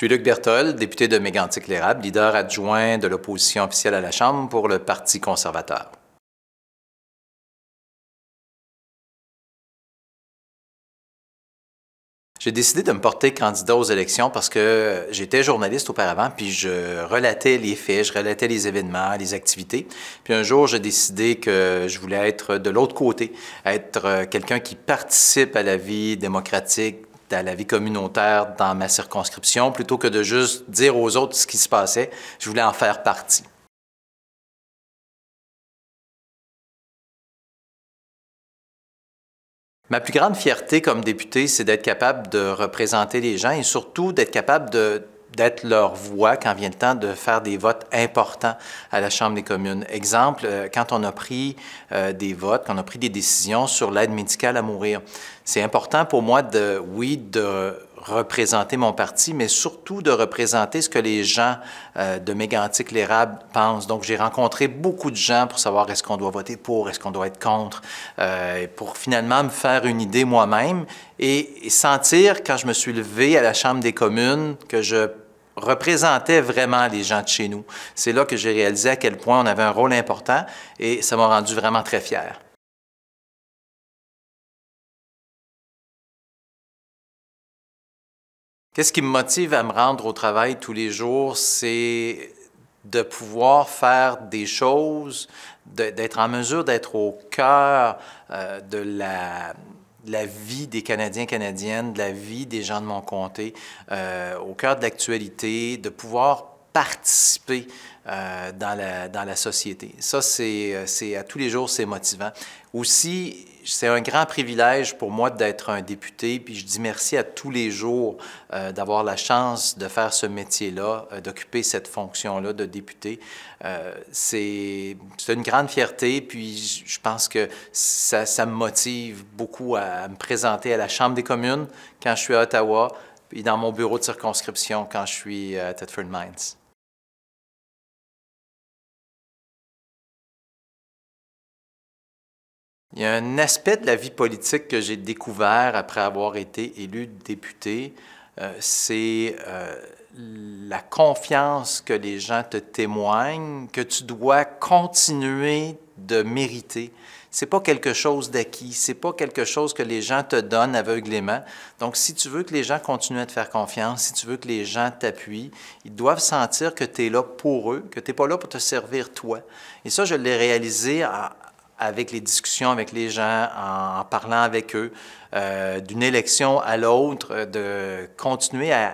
Je suis Luc Berthold, député de Mégantic-Lérable, leader adjoint de l'opposition officielle à la Chambre pour le Parti conservateur. J'ai décidé de me porter candidat aux élections parce que j'étais journaliste auparavant, puis je relatais les faits, je relatais les événements, les activités. Puis un jour, j'ai décidé que je voulais être de l'autre côté, être euh, quelqu'un qui participe à la vie démocratique à la vie communautaire dans ma circonscription, plutôt que de juste dire aux autres ce qui se passait, je voulais en faire partie. Ma plus grande fierté comme député, c'est d'être capable de représenter les gens et surtout d'être capable de d'être leur voix quand vient le temps de faire des votes importants à la Chambre des communes. Exemple, euh, quand on a pris euh, des votes, quand on a pris des décisions sur l'aide médicale à mourir, c'est important pour moi de, oui, de représenter mon parti, mais surtout de représenter ce que les gens euh, de Mégantic l'érable pensent. Donc, j'ai rencontré beaucoup de gens pour savoir est-ce qu'on doit voter pour, est-ce qu'on doit être contre, euh, pour finalement me faire une idée moi-même et, sentir, quand je me suis levé à la Chambre des communes, que je représentais vraiment les gens de chez nous. C'est là que j'ai réalisé à quel point on avait un rôle important et ça m'a rendu vraiment très fier. Qu'est-ce qui me motive à me rendre au travail tous les jours? C'est de pouvoir faire des choses, d'être en mesure d'être au cœur euh, de, la, la, vie des Canadiens, Canadiennes, de la vie des gens de mon comté, euh, au cœur de l'actualité, de pouvoir participer euh, dans, la, société. Ça, euh, c'est à tous les jours, c'est motivant. Aussi, c'est un grand privilège pour moi d'être un député, puis je dis merci à tous les jours euh, d'avoir la chance de faire ce métier-là, d'occuper cette fonction-là de député. c'est une grande fierté, puis je pense que ça, me motive beaucoup à, me présenter à la Chambre des communes quand je suis à Ottawa, puis dans mon bureau de circonscription quand je suis à Thetford Mines. Il y a un aspect de la vie politique que j'ai découvert après avoir été élu député, euh, c'est euh, la confiance que les gens te témoignent, que tu dois continuer de mériter. C'est pas quelque chose d'acquis, c'est pas quelque chose que les gens te donnent aveuglément. Donc, si tu veux que les gens continuent à te faire confiance, si tu veux que les gens t'appuient, ils doivent sentir que tu es là pour eux, que tu n'es pas là pour te servir toi. Et ça, je l'ai réalisé à, avec les discussions avec les gens, en, parlant avec eux, euh, d'une élection à l'autre, euh, de continuer à,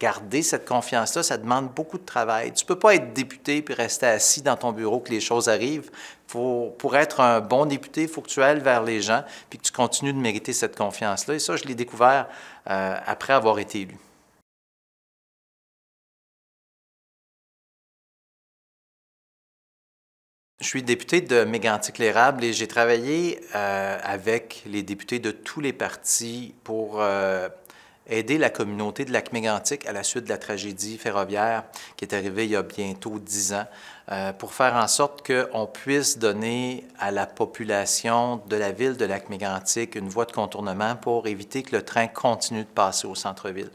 garder cette confiance-là, ça demande beaucoup de travail. Tu ne peux pas être député puis rester assis dans ton bureau que les choses arrivent. Faut, pour être un bon député, il faut que tu ailles vers les gens puis que tu continues de mériter cette confiance-là. Et ça, je l'ai découvert euh, après avoir été élu. Je suis député de Mégantic-l'Érable et j'ai travaillé euh, avec les députés de tous les partis pour euh, aider la communauté de lac mégantic à la suite de la tragédie ferroviaire qui est arrivée il y a bientôt dix ans, euh, pour faire en sorte qu'on puisse donner à la population de la ville de lac mégantic une voie de contournement pour éviter que le train continue de passer au centre-ville.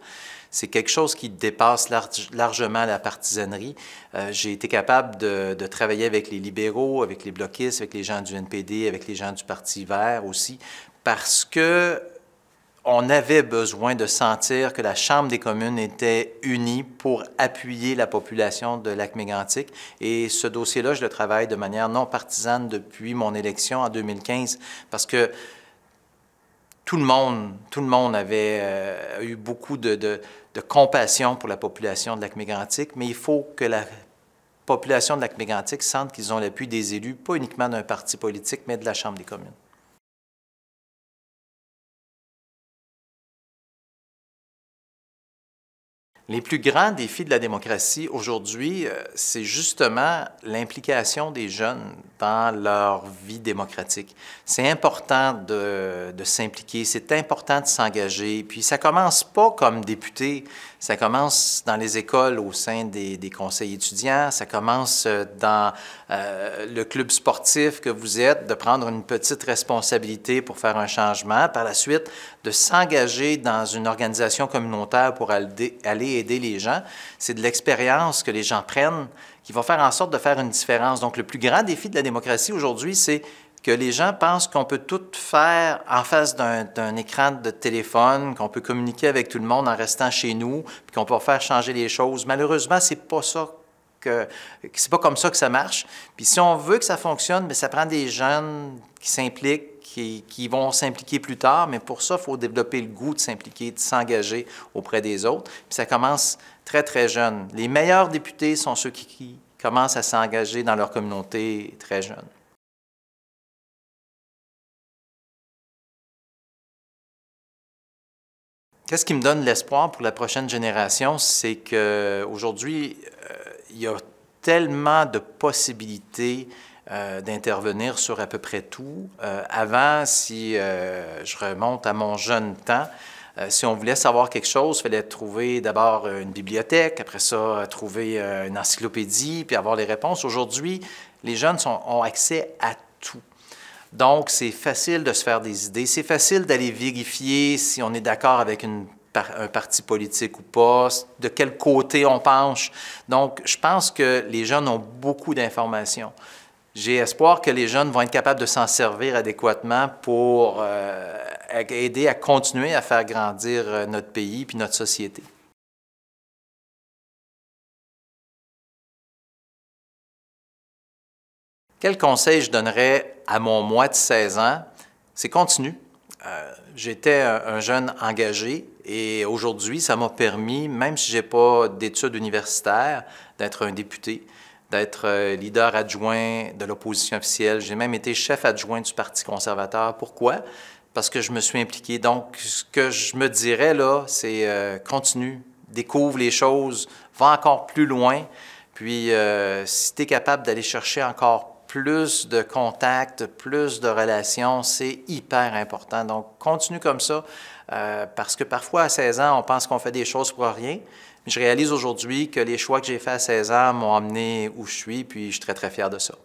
C'est quelque chose qui dépasse largement la partisanerie. Euh, j'ai été capable de, de travailler avec les libéraux, avec les bloquistes, avec les gens du NPD, avec les gens du Parti vert aussi, parce que on avait besoin de sentir que la Chambre des communes était unie pour appuyer la population de Lac-Mégantic. Et ce dossier-là, je le travaille de manière non partisane depuis mon élection en 2015 parce que tout le monde, tout le monde avait euh, eu beaucoup de, de, compassion pour la population de Lac-Mégantic, mais il faut que la population de Lac-Mégantic sente qu'ils ont l'appui des élus, pas uniquement d'un parti politique, mais de la Chambre des communes. Les plus grands défis de la démocratie aujourd'hui, euh, c'est justement l'implication des jeunes dans leur vie démocratique. C'est important de, s'impliquer, c'est important de s'engager. Puis ça commence pas comme député, ça commence dans les écoles au sein des, des conseils étudiants, ça commence euh, dans euh, le club sportif que vous êtes, de prendre une petite responsabilité pour faire un changement. Par la suite, de s'engager dans une organisation communautaire pour aller aider les gens. C'est de l'expérience que les gens prennent qui va faire en sorte de faire une différence. Donc, le plus grand défi de la démocratie aujourd'hui, c'est que les gens pensent qu'on peut tout faire en face d'un écran de téléphone, qu'on peut communiquer avec tout le monde en restant chez nous, puis qu'on peut faire changer les choses. Malheureusement, c'est pas ça que c'est pas comme ça que ça marche. Puis si on veut que ça fonctionne, mais ça prend des jeunes qui s'impliquent, qui, vont s'impliquer plus tard, mais pour ça, il faut développer le goût de s'impliquer, de s'engager auprès des autres. Puis ça commence très, très jeune. Les meilleurs députés sont ceux qui commencent à s'engager dans leur communauté très jeune. Qu'est-ce qui me donne l'espoir pour la prochaine génération, c'est qu'aujourd'hui, euh, euh, il y a tellement de possibilités euh, d'intervenir sur à peu près tout. avant, si je remonte à mon jeune temps, si on voulait savoir quelque chose, il fallait trouver d'abord une bibliothèque, après ça, trouver une encyclopédie, puis avoir les réponses. Aujourd'hui, les jeunes sont, ont accès à tout. Donc, c'est facile de se faire des idées. C'est facile d'aller vérifier si on est d'accord avec un parti politique ou pas, de quel côté on penche. Donc, je pense que les jeunes ont beaucoup d'informations. J'ai espoir que les jeunes vont être capables de s'en servir adéquatement pour euh, aider à continuer à faire grandir euh, notre pays puis notre société. Quel conseil je donnerais à mon moi de 16 ans? C'est continu euh, J'étais un jeune engagé et aujourd'hui, ça m'a permis, même si je n'ai pas d'études universitaires, d'être un député, d'être euh, leader adjoint de l'opposition officielle. J'ai même été chef adjoint du Parti conservateur. Pourquoi? Parce que je me suis impliqué. Donc, ce que je me dirais là, c'est euh, continue, découvre les choses, va encore plus loin. Puis, si tu es capable d'aller chercher encore plus, plus de contacts, plus de relations, c'est hyper important. Donc, continue comme ça, euh, parce que parfois, à 16 ans, on pense qu'on fait des choses pour rien. Mais je réalise aujourd'hui que les choix que j'ai faits à 16 ans m'ont amené où je suis, puis je suis très, très fier de ça.